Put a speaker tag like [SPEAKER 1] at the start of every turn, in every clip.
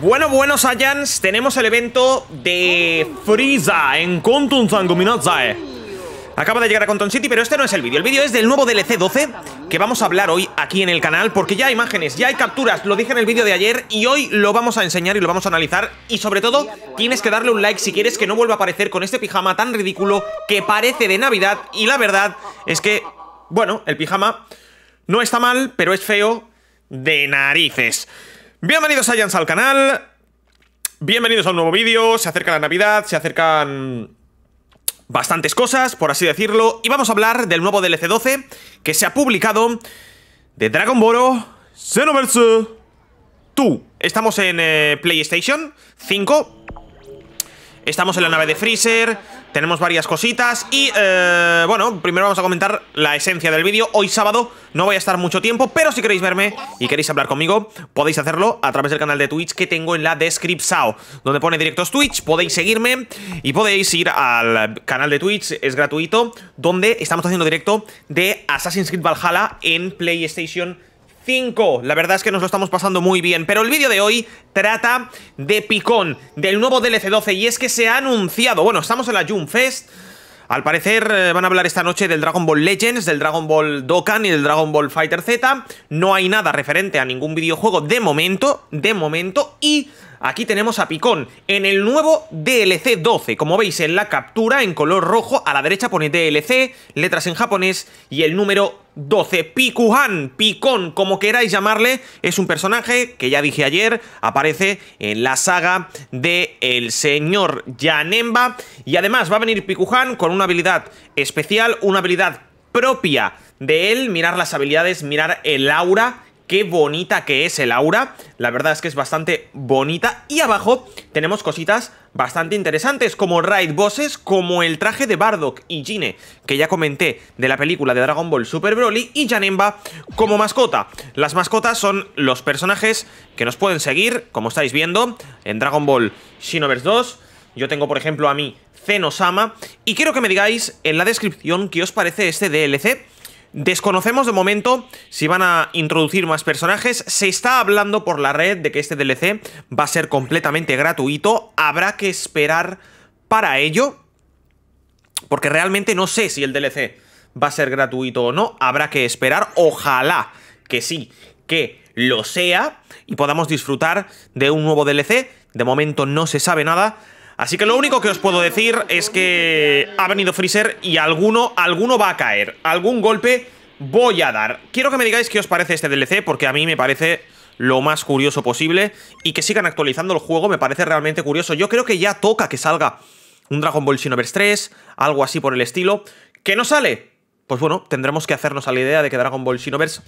[SPEAKER 1] Bueno, buenos Saiyans, tenemos el evento de Frieza en Konton Zangominazae. Acaba de llegar a Conton City, pero este no es el vídeo. El vídeo es del nuevo DLC 12 que vamos a hablar hoy aquí en el canal, porque ya hay imágenes, ya hay capturas, lo dije en el vídeo de ayer y hoy lo vamos a enseñar y lo vamos a analizar. Y sobre todo, tienes que darle un like si quieres que no vuelva a aparecer con este pijama tan ridículo que parece de Navidad. Y la verdad es que, bueno, el pijama no está mal, pero es feo de narices. Bienvenidos a Jans al canal Bienvenidos a un nuevo vídeo Se acerca la Navidad, se acercan bastantes cosas, por así decirlo Y vamos a hablar del nuevo DLC 12 Que se ha publicado De Dragon Ball Xenoverse 2 Estamos en eh, PlayStation 5 Estamos en la nave de Freezer tenemos varias cositas y, eh, bueno, primero vamos a comentar la esencia del vídeo. Hoy sábado no voy a estar mucho tiempo, pero si queréis verme y queréis hablar conmigo, podéis hacerlo a través del canal de Twitch que tengo en la descripción, donde pone directos Twitch, podéis seguirme y podéis ir al canal de Twitch, es gratuito, donde estamos haciendo directo de Assassin's Creed Valhalla en PlayStation la verdad es que nos lo estamos pasando muy bien, pero el vídeo de hoy trata de Picón, del nuevo DLC 12, y es que se ha anunciado, bueno, estamos en la June Fest, al parecer eh, van a hablar esta noche del Dragon Ball Legends, del Dragon Ball Dokkan y del Dragon Ball Fighter Z. No hay nada referente a ningún videojuego de momento, de momento, y aquí tenemos a Picón en el nuevo DLC 12. Como veis en la captura, en color rojo, a la derecha pone DLC, letras en japonés y el número 12. Pikuhan, Picón, como queráis llamarle, es un personaje que ya dije ayer, aparece en la saga de el señor Yanemba. Y además va a venir Pikuhan con una habilidad especial, una habilidad propia de él. Mirar las habilidades, mirar el aura Qué bonita que es el aura. La verdad es que es bastante bonita. Y abajo tenemos cositas bastante interesantes, como raid bosses, como el traje de Bardock y Gine, que ya comenté de la película de Dragon Ball Super Broly, y Janemba como mascota. Las mascotas son los personajes que nos pueden seguir, como estáis viendo, en Dragon Ball Xenoverse 2. Yo tengo, por ejemplo, a mi Zenosama, y quiero que me digáis en la descripción qué os parece este DLC, Desconocemos de momento si van a introducir más personajes. Se está hablando por la red de que este DLC va a ser completamente gratuito. Habrá que esperar para ello. Porque realmente no sé si el DLC va a ser gratuito o no. Habrá que esperar. Ojalá que sí, que lo sea. Y podamos disfrutar de un nuevo DLC. De momento no se sabe nada. Así que lo único que os puedo decir es que ha venido Freezer y alguno, alguno va a caer. Algún golpe voy a dar. Quiero que me digáis qué os parece este DLC porque a mí me parece lo más curioso posible y que sigan actualizando el juego me parece realmente curioso. Yo creo que ya toca que salga un Dragon Ball Xenoverse 3, algo así por el estilo. ¿Que no sale? Pues bueno, tendremos que hacernos a la idea de que Dragon Ball Xenoverse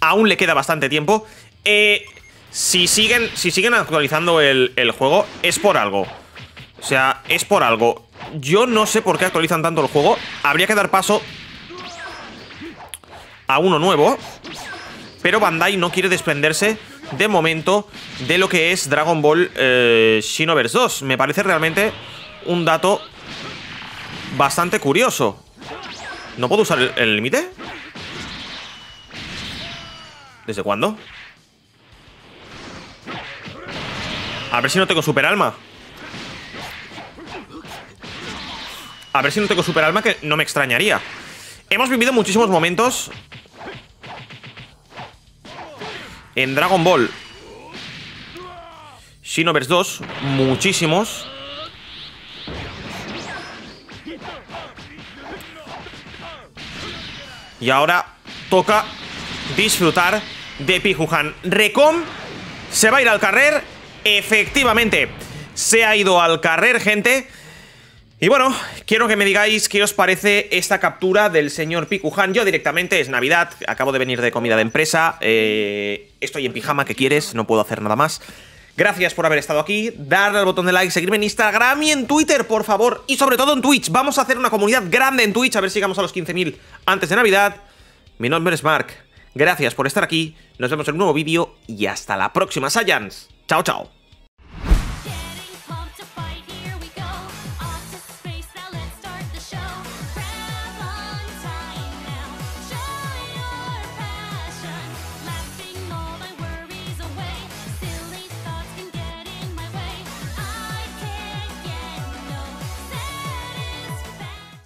[SPEAKER 1] aún le queda bastante tiempo. Eh, si, siguen, si siguen actualizando el, el juego es por algo. O sea, es por algo. Yo no sé por qué actualizan tanto el juego. Habría que dar paso a uno nuevo. Pero Bandai no quiere desprenderse de momento de lo que es Dragon Ball eh, 2. Me parece realmente un dato bastante curioso. ¿No puedo usar el límite? ¿Desde cuándo? A ver si no tengo super alma. A ver si no tengo super alma, que no me extrañaría. Hemos vivido muchísimos momentos en Dragon Ball Shinovers 2, muchísimos. Y ahora toca disfrutar de Pijuhan. Recom se va a ir al carrer. Efectivamente, se ha ido al carrer, gente. Y bueno, quiero que me digáis qué os parece esta captura del señor Pikuhan. Yo directamente, es Navidad, acabo de venir de comida de empresa, eh, estoy en pijama, ¿qué quieres? No puedo hacer nada más. Gracias por haber estado aquí, darle al botón de like, seguirme en Instagram y en Twitter, por favor. Y sobre todo en Twitch, vamos a hacer una comunidad grande en Twitch, a ver si llegamos a los 15.000 antes de Navidad. Mi nombre es Mark, gracias por estar aquí, nos vemos en un nuevo vídeo y hasta la próxima, Saiyans. Chao, chao.